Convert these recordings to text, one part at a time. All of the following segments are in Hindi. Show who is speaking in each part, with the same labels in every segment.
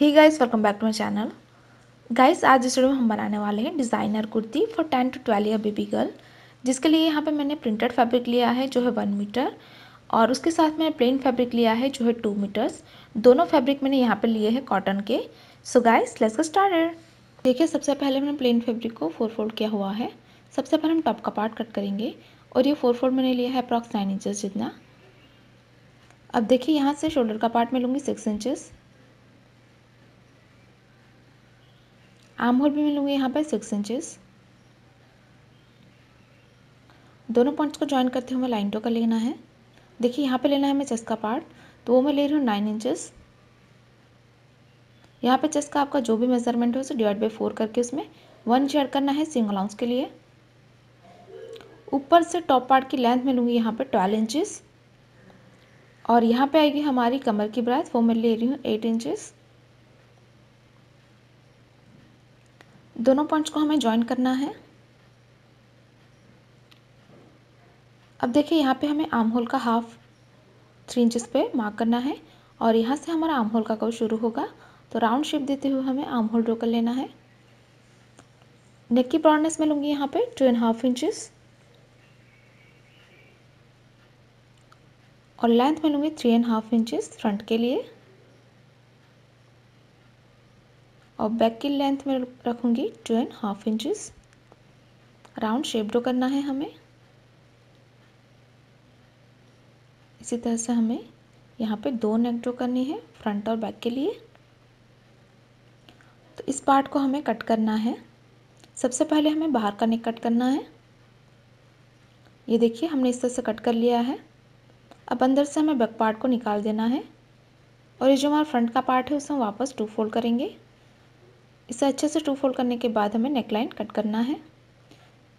Speaker 1: he guys welcome back to my channel guys आज इस वीडियो में हम बनाने वाले हैं designer kurti for ten to twelve year baby girl जिसके लिए यहाँ पे मैंने प्रिंटेड फैब्रिक लिया है जो है वन मीटर और उसके साथ मैंने प्लेन फैब्रिक लिया है जो है टू मीटर्स दोनों फैब्रिक मैंने यहाँ पे लिए हैं कॉटन के so guys let's get started देखिए सबसे पहले मैंने प्लेन फैब्रिक को फोर फोल्ड किया हुआ है सबसे पहले हम टॉप का पार्ट कट करेंगे और ये फोर फोल्ड मैंने लिया है अप्रॉक्स नाइन इंचज़ जितना अब देखिए यहाँ से शोल्डर का पार्ट मैं लूँगी सिक्स इंचज़ आर्म होल भी मैं लूँगी यहाँ पर सिक्स इंचेस दोनों पॉइंट्स को ज्वाइन करते हुए लाइन टो का लेना है देखिए यहाँ पे लेना है मैं चेस्ट का पार्ट तो वो मैं ले रही हूँ नाइन इंचेस यहाँ पे चेस्ट का आपका जो भी मेजरमेंट हो उसे डिवाइड बाई फोर करके उसमें वन इंच ऐड करना है सिंगल आउंस के लिए ऊपर से टॉप पार्ट की लेंथ में लूँगी यहाँ पर ट्वेल्व इंचज़ और यहाँ पर आएगी हमारी कमर की ब्राथ वो मैं ले रही हूँ एट इंचज दोनों पॉइंट्स को हमें ज्वाइन करना है अब देखिए यहाँ पे हमें आर्म होल का हाफ थ्री इंचज़ पे मार्क करना है और यहाँ से हमारा आर्म होल का कव शुरू होगा तो राउंड शेप देते हुए हमें आर्म होल ड्रो कर लेना है नेक की ब्रॉडनेस में लूँगी यहाँ पे टू एंड हाफ इंचज़ और लेंथ में लूँगी three and half inches front के लिए और बैक की लेंथ में रखूँगी two and half inches round shape draw करना है हमें इसी तरह से हमें यहाँ पे दो नेक ड्रो करनी है फ्रंट और बैक के लिए तो इस पार्ट को हमें कट करना है सबसे पहले हमें बाहर का नेक कट करना है ये देखिए हमने इस तरह से कट कर लिया है अब अंदर से हमें बैक पार्ट को निकाल देना है और ये जो हमारा फ्रंट का पार्ट है उसे हम वापस टू फोल्ड करेंगे इसे अच्छे से टू फोल्ड करने के बाद हमें नेकलाइन कट करना है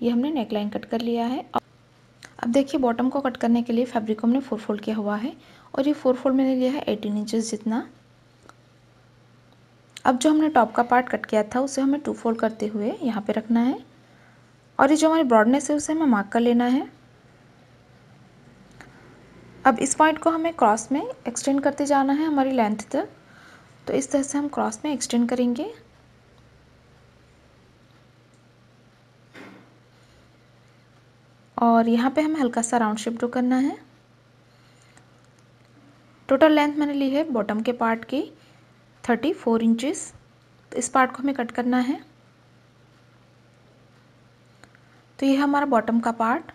Speaker 1: ये हमने नेकलाइन कट कर लिया है अब देखिए बॉटम को कट करने के लिए फैब्रिक को हमने फोर फोल्ड किया हुआ है और ये फोर फोल्ड मैंने लिया है एटीन इंचज़ जितना अब जो हमने टॉप का पार्ट कट किया था उसे हमें टू फोल्ड करते हुए यहाँ पे रखना है और ये जो हमारी ब्रॉडनेस है उसे हमें मार्क कर लेना है अब इस पॉइंट को हमें क्रॉस में एक्सटेंड करते जाना है हमारी लेंथ तक तो इस तरह से हम क्रॉस में एक्सटेंड करेंगे और यहाँ पे हमें हल्का सा राउंड शेप ड्रॉ करना है टोटल लेंथ मैंने ली है बॉटम के पार्ट की थर्टी फोर इंचिस तो इस पार्ट को हमें कट करना है तो ये हमारा बॉटम का पार्ट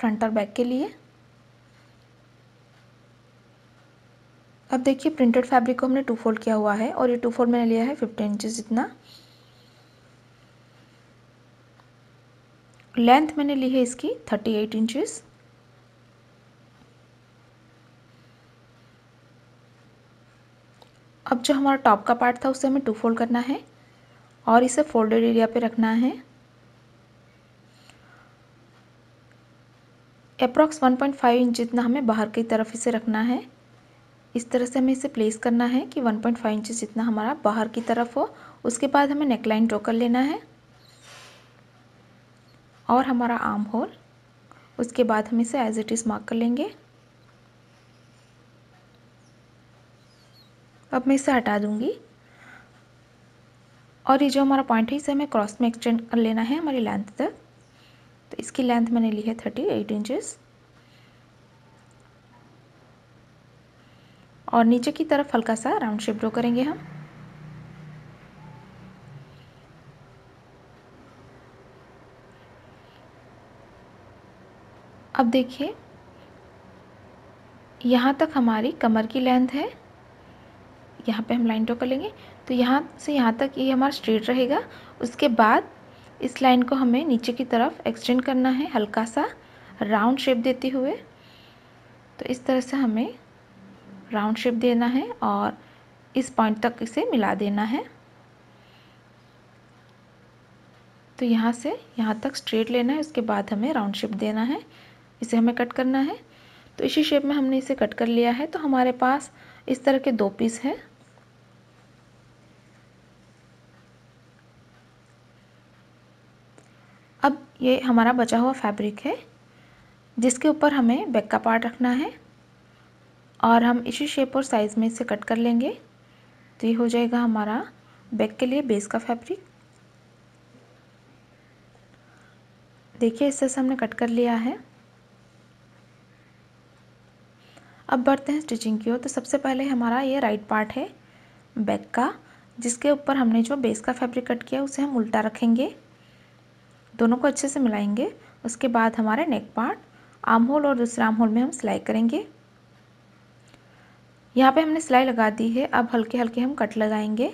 Speaker 1: फ्रंट और बैक के लिए अब देखिए प्रिंटेड फैब्रिक को हमने टू फोल्ड किया हुआ है और ये टू फोल्ड मैंने लिया है फिफ्टीन इंचिस जितना लेंथ मैंने ली है इसकी थर्टी एट इंचिस अब जो हमारा टॉप का पार्ट था उसे हमें टू फोल्ड करना है और इसे फोल्डेड एरिया पे रखना है अप्रॉक्स 1.5 इंच जितना हमें बाहर की तरफ इसे रखना है इस तरह से हमें इसे प्लेस करना है कि 1.5 इंच जितना हमारा बाहर की तरफ हो उसके बाद हमें नेकलाइन ड्रॉ कर लेना है और हमारा आर्म होल उसके बाद हम इसे एज इट इज़ मार्क कर लेंगे अब मैं इसे हटा दूंगी और ये जो हमारा पॉइंट है इसे हमें क्रॉस में एक्सटेंड कर लेना है हमारी लेंथ तक तो इसकी लेंथ मैंने ली है थर्टी एट इंचज़ और नीचे की तरफ हल्का सा राउंड शेप ड्रॉ करेंगे हम अब देखिए यहाँ तक हमारी कमर की लेंथ है यहाँ पे हम लाइन ड्रॉ कर लेंगे तो यहाँ से यहाँ तक ये यह हमारा स्ट्रेट रहेगा उसके बाद इस लाइन को हमें नीचे की तरफ एक्सटेंड करना है हल्का सा राउंड शेप देते हुए तो इस तरह से हमें राउंड शेप देना है और इस पॉइंट तक इसे मिला देना है तो यहाँ से यहाँ तक स्ट्रेट लेना है उसके बाद हमें राउंड शेप देना है इसे हमें कट करना है तो इसी शेप में हमने इसे कट कर लिया है तो हमारे पास इस तरह के दो पीस हैं अब ये हमारा बचा हुआ फैब्रिक है जिसके ऊपर हमें बैक का पार्ट रखना है और हम इसी शेप और साइज़ में इसे कट कर लेंगे तो ये हो जाएगा हमारा बैक के लिए बेस का फैब्रिक देखिए इससे हमने कट कर लिया है अब बढ़ते हैं स्टिचिंग की ओर तो सबसे पहले हमारा ये राइट पार्ट है बैक का जिसके ऊपर हमने जो बेस का फैब्रिक कट किया उसे हम उल्टा रखेंगे दोनों को अच्छे से मिलाएंगे उसके बाद हमारे नेक पार्ट आर्म होल और दूसरे आर्म होल में हम सिलाई करेंगे यहाँ पे हमने सिलाई लगा दी है अब हल्के हल्के हम कट लगाएंगे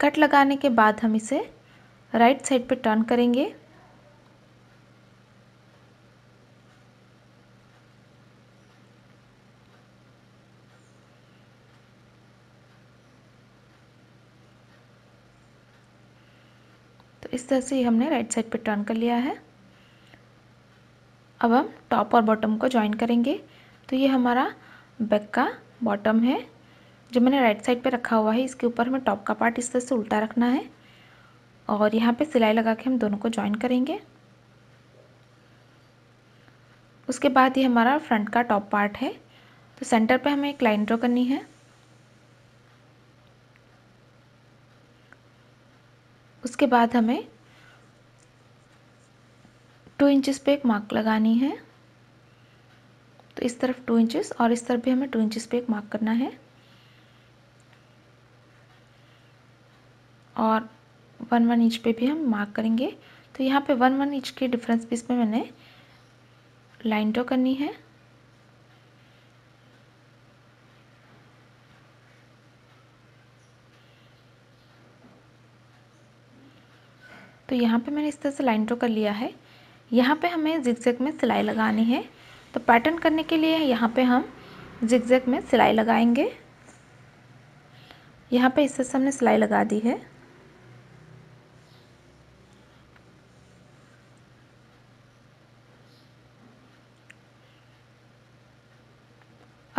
Speaker 1: कट लगाने के बाद हम इसे राइट साइड पे टर्न करेंगे तो इस तरह से ही हमने राइट साइड पे टर्न कर लिया है अब हम टॉप और बॉटम को ज्वाइन करेंगे तो ये हमारा बैक का बॉटम है जो मैंने राइट साइड पे रखा हुआ है इसके ऊपर हमें टॉप का पार्ट इस तरह से उल्टा रखना है और यहाँ पे सिलाई लगा के हम दोनों को ज्वाइन करेंगे उसके बाद ये हमारा फ्रंट का टॉप पार्ट है तो सेंटर पे हमें एक लाइन ड्रॉ करनी है उसके बाद हमें टू इंचेस पे एक मार्क लगानी है तो इस तरफ टू इंचेस और इस तरफ भी हमें टू इंचेस पे एक मार्क करना है और वन वन इंच पे भी हम मार्क करेंगे तो यहाँ पे वन वन इंच के डिफरेंस पीस में मैंने लाइन ड्रॉ करनी है तो यहाँ पे मैंने इस तरह से लाइन ड्रॉ कर लिया है यहाँ पे हमें जिगजैग में सिलाई लगानी है तो पैटर्न करने के लिए यहाँ पे हम जिगजैग में सिलाई लगाएंगे यहाँ पे इस तरह से हमने सिलाई लगा दी है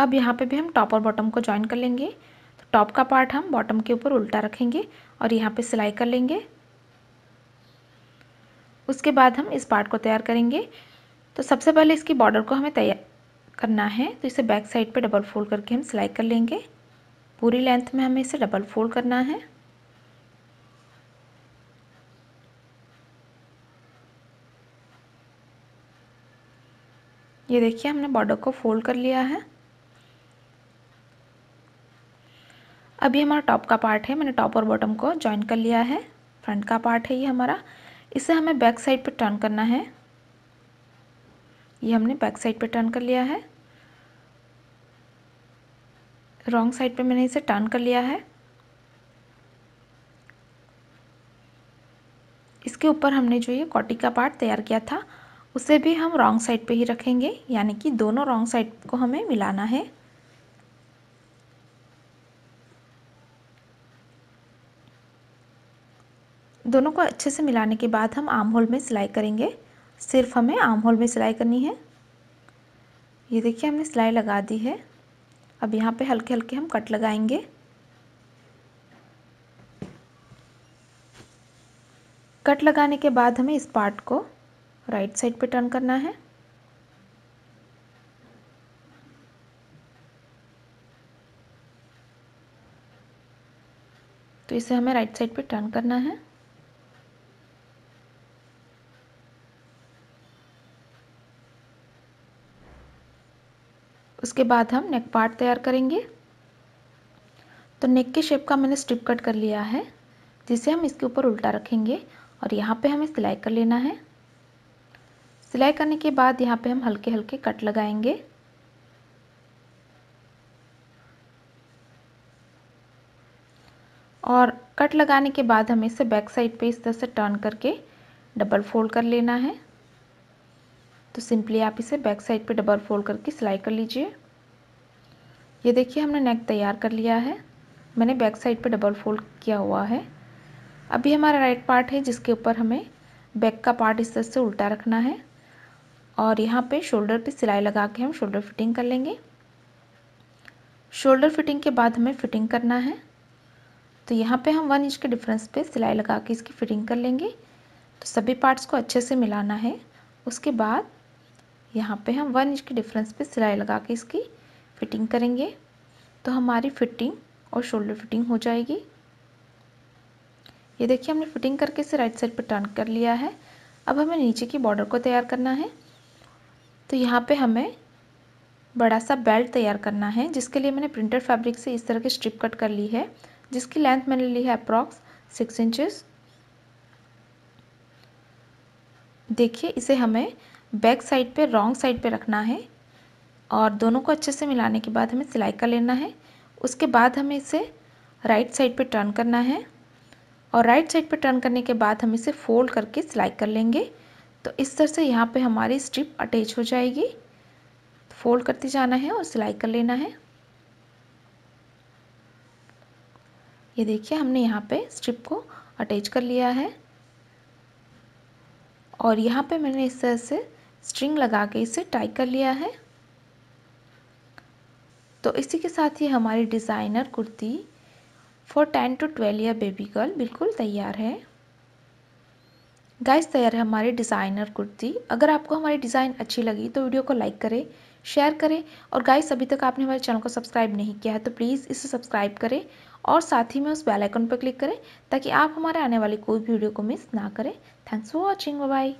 Speaker 1: अब यहाँ पे भी हम टॉप और बॉटम को ज्वाइन कर लेंगे तो टॉप का पार्ट हम बॉटम के ऊपर उल्टा रखेंगे और यहाँ पे सिलाई कर लेंगे उसके बाद हम इस पार्ट को तैयार करेंगे तो सबसे पहले इसकी बॉर्डर को हमें तैयार करना है तो इसे बैक साइड पे डबल फोल्ड करके हम सिलाई कर लेंगे पूरी लेंथ में हमें इसे डबल फोल्ड करना है ये देखिए हमने बॉर्डर को फोल्ड कर लिया है अभी हमारा टॉप का पार्ट है मैंने टॉप और बॉटम को ज्वाइन कर लिया है फ्रंट का पार्ट है ये हमारा इसे हमें बैक साइड पर टर्न करना है ये हमने बैक साइड पर टर्न कर लिया है रॉन्ग साइड पे मैंने इसे टर्न कर लिया है इसके ऊपर हमने जो ये कॉटी का पार्ट तैयार किया था उसे भी हम रॉन्ग साइड पे ही रखेंगे यानी कि दोनों रॉन्ग साइड को हमें मिलाना है दोनों को अच्छे से मिलाने के बाद हम आम होल में सिलाई करेंगे सिर्फ हमें आम होल में सिलाई करनी है ये देखिए हमने सिलाई लगा दी है अब यहाँ पे हल्के हल्के हम कट लगाएंगे कट लगाने के बाद हमें इस पार्ट को राइट साइड पे टर्न करना है तो इसे हमें राइट साइड पे टर्न करना है उसके बाद हम नेक पार्ट तैयार करेंगे तो नेक के शेप का मैंने स्ट्रिप कट कर लिया है जिसे हम इसके ऊपर उल्टा रखेंगे और यहाँ पे हमें सिलाई कर लेना है सिलाई करने के बाद यहाँ पे हम हल्के हल्के कट लगाएंगे और कट लगाने के बाद हमें इसे बैक साइड पे इस तरह से टर्न करके डबल फोल्ड कर लेना है तो सिंपली आप इसे बैक साइड पे डबल फोल्ड करके सिलाई कर लीजिए ये देखिए हमने नेक तैयार कर लिया है मैंने बैक साइड पे डबल फोल्ड किया हुआ है अभी हमारा राइट पार्ट है जिसके ऊपर हमें बैक का पार्ट इस तरह से उल्टा रखना है और यहाँ पे शोल्डर पे सिलाई लगा के हम शोल्डर फिटिंग कर लेंगे शोल्डर फिटिंग के बाद हमें फिटिंग करना है तो यहाँ पे हम वन इंच के डिफरेंस पे सिलाई लगा के इसकी फिटिंग कर लेंगे तो सभी पार्ट्स को अच्छे से मिलाना है उसके बाद यहाँ पे हम वन इंच के डिफरेंस पे सिलाई लगा के इसकी फिटिंग करेंगे तो हमारी फिटिंग और शोल्डर फिटिंग हो जाएगी ये देखिए हमने फिटिंग करके इसे राइट साइड पर टर्न कर लिया है अब हमें नीचे की बॉर्डर को तैयार करना है तो यहाँ पे हमें बड़ा सा बेल्ट तैयार करना है जिसके लिए मैंने प्रिंटेड फैब्रिक से इस तरह की स्ट्रिप कट कर ली है जिसकी लेंथ मैंने ली है अप्रॉक्स सिक्स इंचेस देखिए इसे हमें बैक साइड पे रॉन्ग साइड पे रखना है और दोनों को अच्छे से मिलाने के बाद हमें सिलाई कर लेना है उसके बाद हमें इसे राइट साइड पे टर्न करना है और राइट साइड पे टर्न करने के बाद हम इसे फोल्ड करके सिलाई कर लेंगे तो इस तरह से यहाँ पे हमारी स्ट्रिप अटैच हो जाएगी फोल्ड करते जाना है और सिलाई कर लेना है ये देखिए हमने यहाँ पे स्ट्रिप को अटैच कर लिया है और यहाँ पे मैंने इस तरह से स्ट्रिंग लगा के इसे टाई कर लिया है तो इसी के साथ ही हमारी designer kurti for ten to twelve या बेबी गर्ल बिल्कुल तैयार है गाइस तैयार है हमारी डिज़ाइनर कुर्ती अगर आपको हमारी डिज़ाइन अच्छी लगी तो वीडियो को लाइक करें शेयर करें और गाइस अभी तक आपने हमारे चैनल को सब्सक्राइब नहीं किया है तो प्लीज़ इसे सब्सक्राइब करें और साथ ही में उस बेल आइकन पर क्लिक करें ताकि आप हमारे आने वाली कोई भी वीडियो को मिस ना करें थैंक्स फॉर वॉचिंग बाय